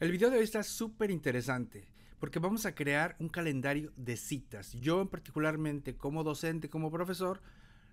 El video de hoy está súper interesante porque vamos a crear un calendario de citas. Yo en particularmente como docente, como profesor,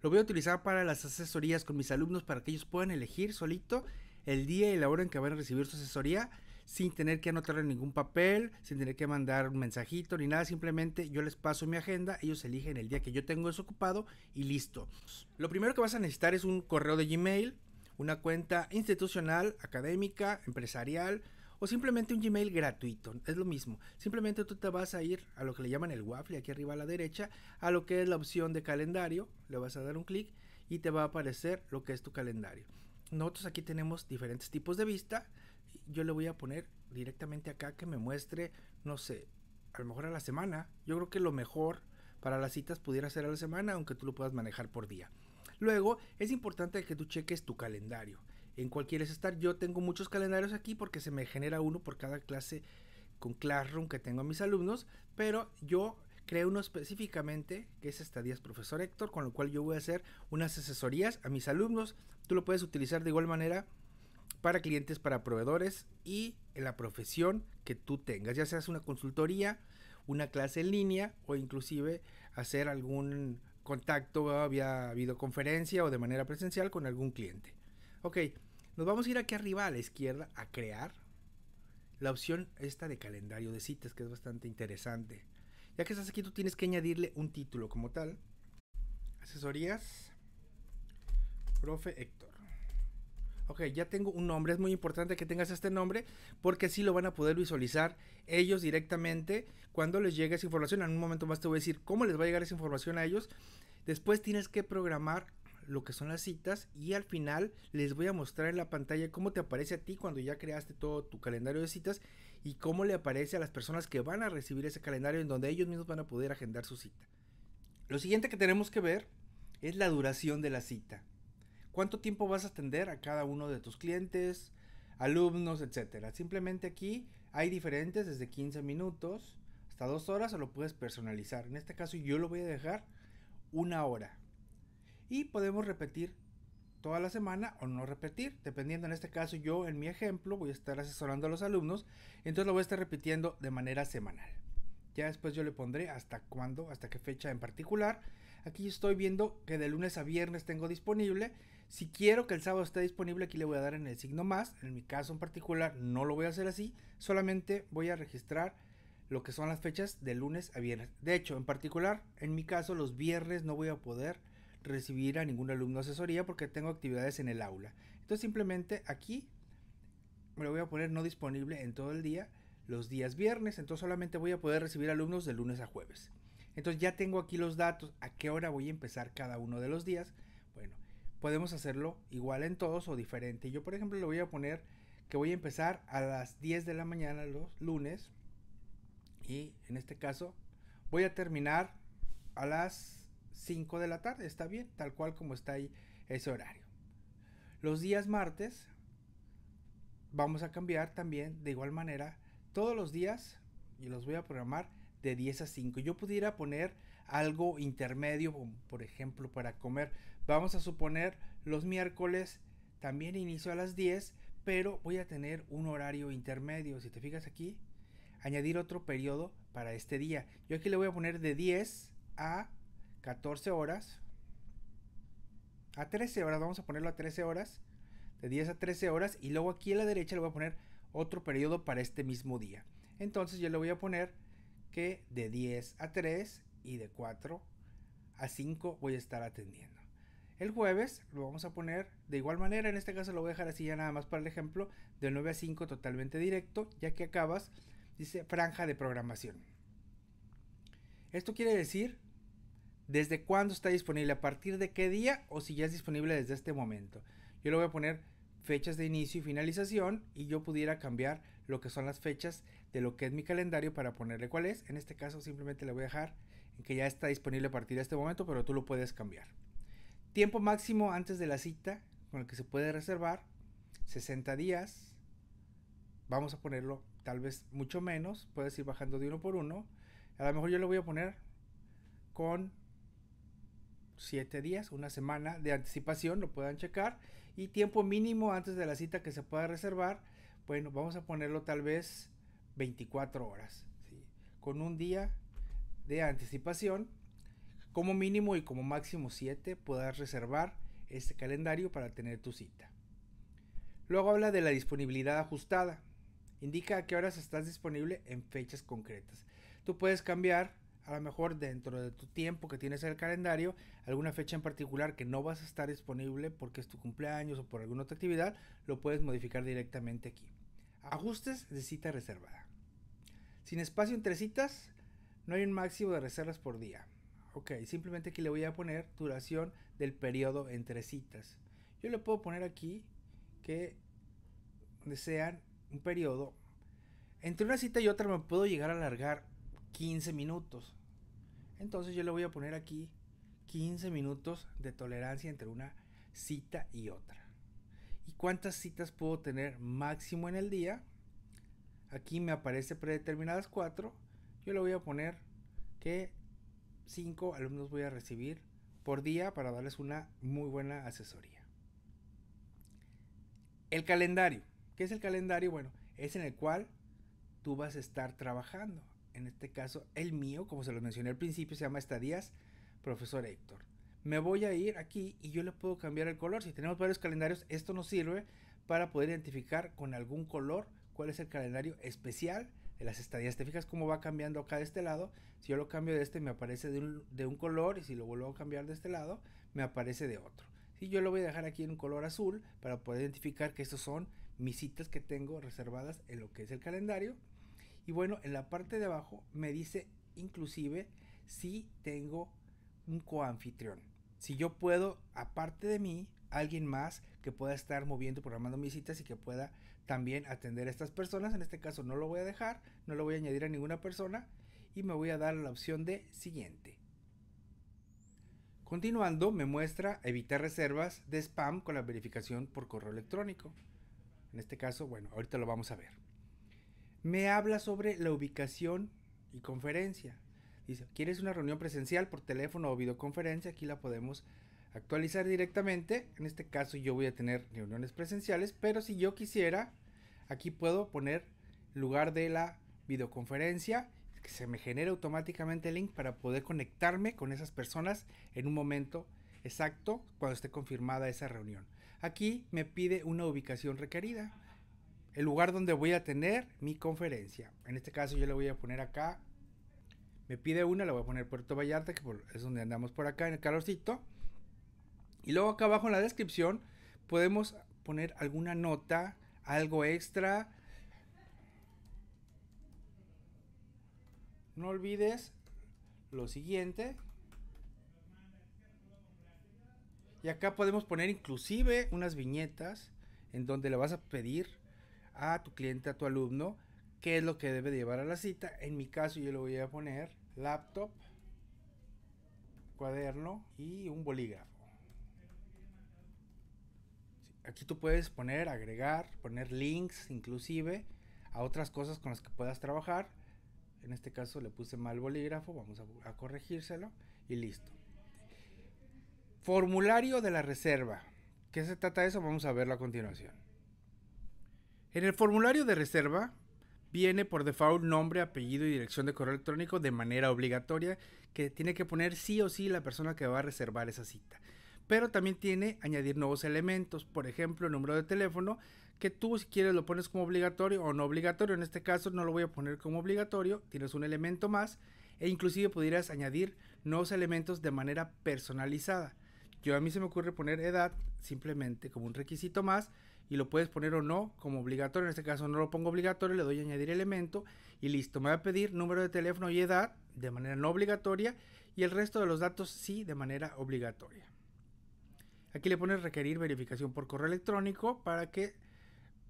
lo voy a utilizar para las asesorías con mis alumnos para que ellos puedan elegir solito el día y la hora en que van a recibir su asesoría sin tener que anotar en ningún papel, sin tener que mandar un mensajito ni nada, simplemente yo les paso mi agenda, ellos eligen el día que yo tengo ocupado y listo. Lo primero que vas a necesitar es un correo de Gmail, una cuenta institucional, académica, empresarial, o simplemente un Gmail gratuito, es lo mismo. Simplemente tú te vas a ir a lo que le llaman el waffle aquí arriba a la derecha, a lo que es la opción de calendario, le vas a dar un clic y te va a aparecer lo que es tu calendario. Nosotros aquí tenemos diferentes tipos de vista. Yo le voy a poner directamente acá que me muestre, no sé, a lo mejor a la semana. Yo creo que lo mejor para las citas pudiera ser a la semana, aunque tú lo puedas manejar por día. Luego, es importante que tú cheques tu calendario en cual quieres estar. Yo tengo muchos calendarios aquí porque se me genera uno por cada clase con Classroom que tengo a mis alumnos, pero yo creo uno específicamente que es Estadías Profesor Héctor, con lo cual yo voy a hacer unas asesorías a mis alumnos. Tú lo puedes utilizar de igual manera para clientes, para proveedores y en la profesión que tú tengas, ya seas una consultoría, una clase en línea o inclusive hacer algún contacto habido videoconferencia o de manera presencial con algún cliente. Ok, nos vamos a ir aquí arriba a la izquierda a crear la opción esta de calendario de citas que es bastante interesante. Ya que estás aquí tú tienes que añadirle un título como tal. Asesorías. Profe Héctor. Ok, ya tengo un nombre. Es muy importante que tengas este nombre porque así lo van a poder visualizar ellos directamente cuando les llegue esa información. En un momento más te voy a decir cómo les va a llegar esa información a ellos. Después tienes que programar lo que son las citas y al final les voy a mostrar en la pantalla cómo te aparece a ti cuando ya creaste todo tu calendario de citas y cómo le aparece a las personas que van a recibir ese calendario en donde ellos mismos van a poder agendar su cita. Lo siguiente que tenemos que ver es la duración de la cita. ¿Cuánto tiempo vas a atender a cada uno de tus clientes, alumnos, etcétera? Simplemente aquí hay diferentes desde 15 minutos hasta 2 horas o lo puedes personalizar. En este caso yo lo voy a dejar una hora y podemos repetir toda la semana o no repetir, dependiendo en este caso yo en mi ejemplo voy a estar asesorando a los alumnos, entonces lo voy a estar repitiendo de manera semanal. Ya después yo le pondré hasta cuándo, hasta qué fecha en particular. Aquí estoy viendo que de lunes a viernes tengo disponible. Si quiero que el sábado esté disponible, aquí le voy a dar en el signo más. En mi caso en particular no lo voy a hacer así, solamente voy a registrar lo que son las fechas de lunes a viernes. De hecho, en particular, en mi caso los viernes no voy a poder recibir a ningún alumno asesoría porque tengo actividades en el aula. Entonces simplemente aquí me lo voy a poner no disponible en todo el día los días viernes, entonces solamente voy a poder recibir alumnos de lunes a jueves. Entonces ya tengo aquí los datos, a qué hora voy a empezar cada uno de los días. Bueno, podemos hacerlo igual en todos o diferente. Yo por ejemplo le voy a poner que voy a empezar a las 10 de la mañana los lunes y en este caso voy a terminar a las 5 de la tarde, está bien, tal cual como está ahí ese horario. Los días martes vamos a cambiar también de igual manera todos los días y los voy a programar de 10 a 5. Yo pudiera poner algo intermedio, por ejemplo, para comer. Vamos a suponer los miércoles también inicio a las 10, pero voy a tener un horario intermedio. Si te fijas aquí, añadir otro periodo para este día. Yo aquí le voy a poner de 10 a 14 horas. A 13 horas, vamos a ponerlo a 13 horas. De 10 a 13 horas. Y luego aquí a la derecha le voy a poner otro periodo para este mismo día. Entonces yo le voy a poner que de 10 a 3 y de 4 a 5 voy a estar atendiendo. El jueves lo vamos a poner de igual manera, en este caso lo voy a dejar así ya nada más para el ejemplo, de 9 a 5 totalmente directo, ya que acabas, dice franja de programación. Esto quiere decir desde cuándo está disponible, a partir de qué día o si ya es disponible desde este momento. Yo le voy a poner fechas de inicio y finalización y yo pudiera cambiar lo que son las fechas de lo que es mi calendario para ponerle cuál es. En este caso simplemente le voy a dejar en que ya está disponible a partir de este momento, pero tú lo puedes cambiar. Tiempo máximo antes de la cita con el que se puede reservar, 60 días. Vamos a ponerlo tal vez mucho menos, puedes ir bajando de uno por uno. A lo mejor yo lo voy a poner con siete días, una semana de anticipación, lo puedan checar. Y tiempo mínimo antes de la cita que se pueda reservar, bueno, vamos a ponerlo tal vez 24 horas, con un día de anticipación, como mínimo y como máximo 7, puedas reservar este calendario para tener tu cita. Luego habla de la disponibilidad ajustada. Indica a qué horas estás disponible en fechas concretas. Tú puedes cambiar a lo mejor dentro de tu tiempo que tienes en el calendario, alguna fecha en particular que no vas a estar disponible porque es tu cumpleaños o por alguna otra actividad, lo puedes modificar directamente aquí. Ajustes de cita reservada. Sin espacio entre citas, no hay un máximo de reservas por día. Ok, simplemente aquí le voy a poner duración del periodo entre citas. Yo le puedo poner aquí que desean un periodo. Entre una cita y otra me puedo llegar a alargar 15 minutos. Entonces yo le voy a poner aquí 15 minutos de tolerancia entre una cita y otra. ¿Y cuántas citas puedo tener máximo en el día? Aquí me aparece predeterminadas 4. Yo le voy a poner que 5 alumnos voy a recibir por día para darles una muy buena asesoría. El calendario. ¿Qué es el calendario? Bueno, es en el cual tú vas a estar trabajando en este caso el mío, como se lo mencioné al principio, se llama Estadías Profesor Héctor. Me voy a ir aquí y yo le puedo cambiar el color. Si tenemos varios calendarios, esto nos sirve para poder identificar con algún color cuál es el calendario especial de las estadías. Te fijas cómo va cambiando acá de este lado. Si yo lo cambio de este, me aparece de un, color y si lo vuelvo a cambiar de este lado, me aparece de otro. Si yo lo voy a dejar aquí en un color azul para poder identificar que estos son mis citas que tengo reservadas en lo que es el calendario. Y bueno, en la parte de abajo me dice inclusive si tengo un coanfitrión. Si yo puedo, aparte de mí, alguien más que pueda estar moviendo, programando mis citas y que pueda también atender a estas personas. En este caso no lo voy a dejar, no lo voy a añadir a ninguna persona y me voy a dar la opción de siguiente. Continuando, me muestra evitar reservas de spam con la verificación por correo electrónico. En este caso, bueno, ahorita lo vamos a ver me habla sobre la ubicación y conferencia. Dice, ¿quieres una reunión presencial por teléfono o videoconferencia? Aquí la podemos actualizar directamente. En este caso yo voy a tener reuniones presenciales, pero si yo quisiera, aquí puedo poner lugar de la videoconferencia, que se me genere automáticamente el link para poder conectarme con esas personas en un momento exacto cuando esté confirmada esa reunión. Aquí me pide una ubicación requerida el lugar donde voy a tener mi conferencia. En este caso yo le voy a poner acá, me pide una, la voy a poner Puerto Vallarta, que es donde andamos por acá en el calorcito. Y luego acá abajo en la descripción podemos poner alguna nota, algo extra. No olvides lo siguiente. Y acá podemos poner inclusive unas viñetas en donde le vas a pedir a tu cliente, a tu alumno, qué es lo que debe llevar a la cita. En mi caso yo le voy a poner laptop, cuaderno y un bolígrafo. Aquí tú puedes poner, agregar, poner links inclusive a otras cosas con las que puedas trabajar. En este caso le puse mal bolígrafo, vamos a, a corregírselo y listo. Formulario de la reserva. ¿Qué se trata de eso? Vamos a verlo a continuación. En el formulario de reserva viene por default nombre, apellido y dirección de correo electrónico de manera obligatoria que tiene que poner sí o sí la persona que va a reservar esa cita. Pero también tiene añadir nuevos elementos, por ejemplo, el número de teléfono, que tú si quieres lo pones como obligatorio o no obligatorio. En este caso no lo voy a poner como obligatorio, tienes un elemento más e inclusive pudieras añadir nuevos elementos de manera personalizada. Yo a mí se me ocurre poner edad simplemente como un requisito más y lo puedes poner o no como obligatorio. En este caso no lo pongo obligatorio, le doy a añadir elemento y listo. Me va a pedir número de teléfono y edad de manera no obligatoria y el resto de los datos sí de manera obligatoria. Aquí le pones requerir verificación por correo electrónico para que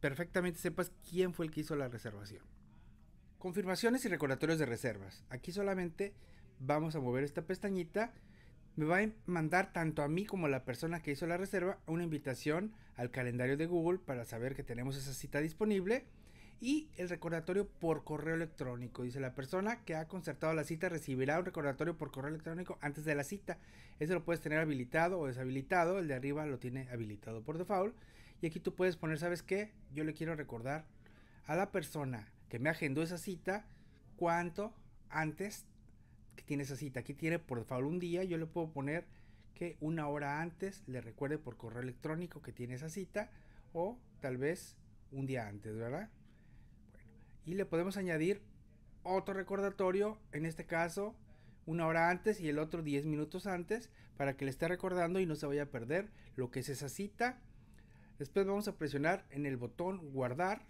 perfectamente sepas quién fue el que hizo la reservación. Confirmaciones y recordatorios de reservas. Aquí solamente vamos a mover esta pestañita me va a mandar tanto a mí como a la persona que hizo la reserva una invitación al calendario de Google para saber que tenemos esa cita disponible y el recordatorio por correo electrónico. Dice la persona que ha concertado la cita recibirá un recordatorio por correo electrónico antes de la cita. Eso lo puedes tener habilitado o deshabilitado. El de arriba lo tiene habilitado por default. Y aquí tú puedes poner, ¿sabes qué? Yo le quiero recordar a la persona que me agendó esa cita cuánto antes tiene esa cita, aquí tiene por favor un día, yo le puedo poner que una hora antes le recuerde por correo electrónico que tiene esa cita o tal vez un día antes, ¿verdad? y le podemos añadir otro recordatorio, en este caso una hora antes y el otro 10 minutos antes para que le esté recordando y no se vaya a perder lo que es esa cita. Después vamos a presionar en el botón guardar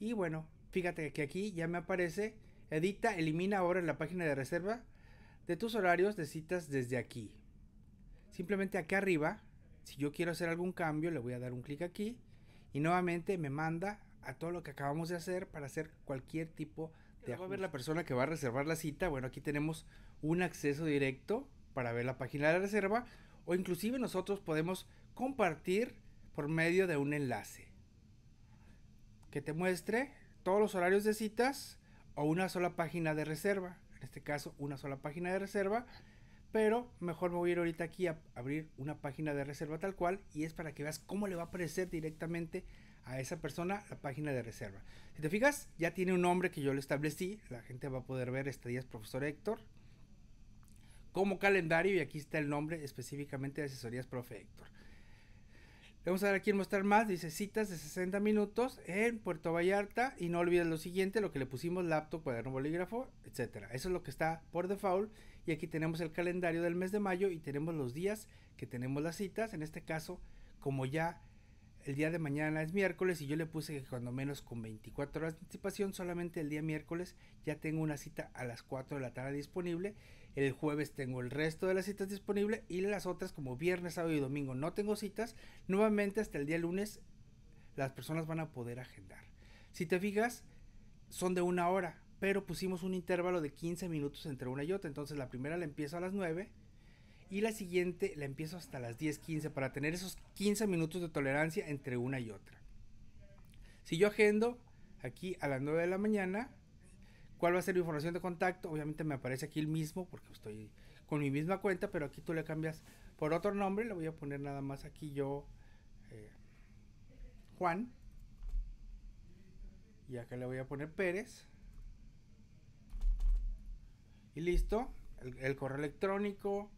y bueno, fíjate que aquí ya me aparece Edita, elimina ahora en la página de reserva de tus horarios de citas desde aquí. Simplemente aquí arriba, si yo quiero hacer algún cambio, le voy a dar un clic aquí y nuevamente me manda a todo lo que acabamos de hacer para hacer cualquier tipo de a ver la persona que va a reservar la cita. Bueno, aquí tenemos un acceso directo para ver la página de reserva o inclusive nosotros podemos compartir por medio de un enlace que te muestre todos los horarios de citas o una sola página de reserva, en este caso una sola página de reserva, pero mejor me voy a ir ahorita aquí a abrir una página de reserva tal cual y es para que veas cómo le va a aparecer directamente a esa persona la página de reserva. Si te fijas, ya tiene un nombre que yo le establecí, la gente va a poder ver este es profesor Héctor como calendario y aquí está el nombre específicamente de asesorías profe Héctor vamos a dar aquí en mostrar más, dice citas de 60 minutos en Puerto Vallarta y no olvides lo siguiente, lo que le pusimos laptop, cuaderno, bolígrafo, etcétera. Eso es lo que está por default y aquí tenemos el calendario del mes de mayo y tenemos los días que tenemos las citas, en este caso como ya el día de mañana es miércoles y yo le puse que cuando menos con 24 horas de anticipación, solamente el día miércoles ya tengo una cita a las 4 de la tarde disponible el jueves tengo el resto de las citas disponible y las otras como viernes, sábado y domingo no tengo citas. Nuevamente hasta el día lunes las personas van a poder agendar. Si te fijas, son de una hora, pero pusimos un intervalo de 15 minutos entre una y otra. Entonces la primera la empiezo a las 9 y la siguiente la empiezo hasta las 10.15 para tener esos 15 minutos de tolerancia entre una y otra. Si yo agendo aquí a las 9 de la mañana, cuál va a ser mi información de contacto. Obviamente me aparece aquí el mismo porque estoy con mi misma cuenta, pero aquí tú le cambias por otro nombre. Le voy a poner nada más aquí yo eh, Juan. Y acá le voy a poner Pérez. Y listo. el correo electrónico,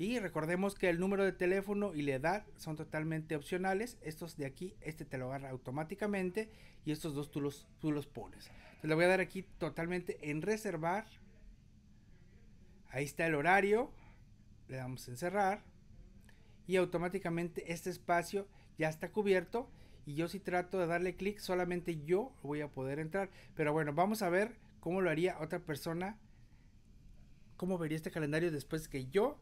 y recordemos que el número de teléfono y la edad son totalmente opcionales. Estos de aquí, este te lo agarra automáticamente y estos dos tú los, tú los pones. Te lo voy a dar aquí totalmente en reservar. Ahí está el horario. Le damos en cerrar. Y automáticamente este espacio ya está cubierto. Y yo si trato de darle clic, solamente yo voy a poder entrar. Pero bueno, vamos a ver cómo lo haría otra persona. Cómo vería este calendario después que yo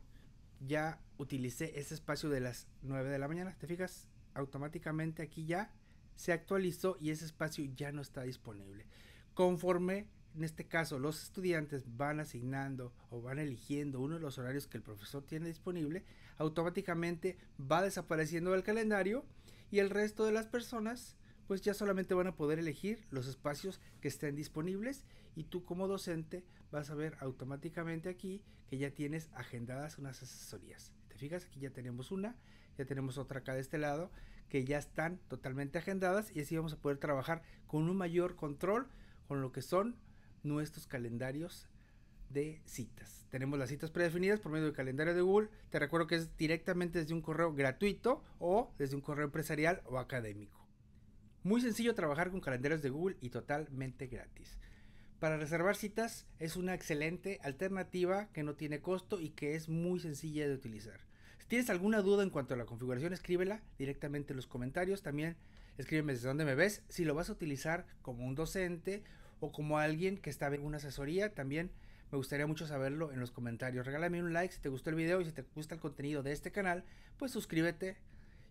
ya utilicé ese espacio de las 9 de la mañana. ¿Te fijas? Automáticamente aquí ya se actualizó y ese espacio ya no está disponible. Conforme en este caso los estudiantes van asignando o van eligiendo uno de los horarios que el profesor tiene disponible, automáticamente va desapareciendo del calendario y el resto de las personas pues ya solamente van a poder elegir los espacios que estén disponibles y tú como docente vas a ver automáticamente aquí que ya tienes agendadas unas asesorías. Te fijas, aquí ya tenemos una, ya tenemos otra acá de este lado, que ya están totalmente agendadas y así vamos a poder trabajar con un mayor control con lo que son nuestros calendarios de citas. Tenemos las citas predefinidas por medio del calendario de Google. Te recuerdo que es directamente desde un correo gratuito o desde un correo empresarial o académico. Muy sencillo trabajar con calendarios de Google y totalmente gratis. Para reservar citas es una excelente alternativa que no tiene costo y que es muy sencilla de utilizar. Si tienes alguna duda en cuanto a la configuración, escríbela directamente en los comentarios. También escríbeme desde dónde me ves. Si lo vas a utilizar como un docente o como alguien que está en una asesoría, también me gustaría mucho saberlo en los comentarios. Regálame un like si te gustó el video y si te gusta el contenido de este canal, pues suscríbete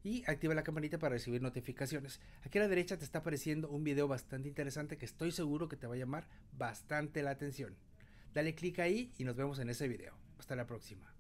y activa la campanita para recibir notificaciones. Aquí a la derecha te está apareciendo un video bastante interesante que estoy seguro que te va a llamar bastante la atención. Dale clic ahí y nos vemos en ese video. Hasta la próxima.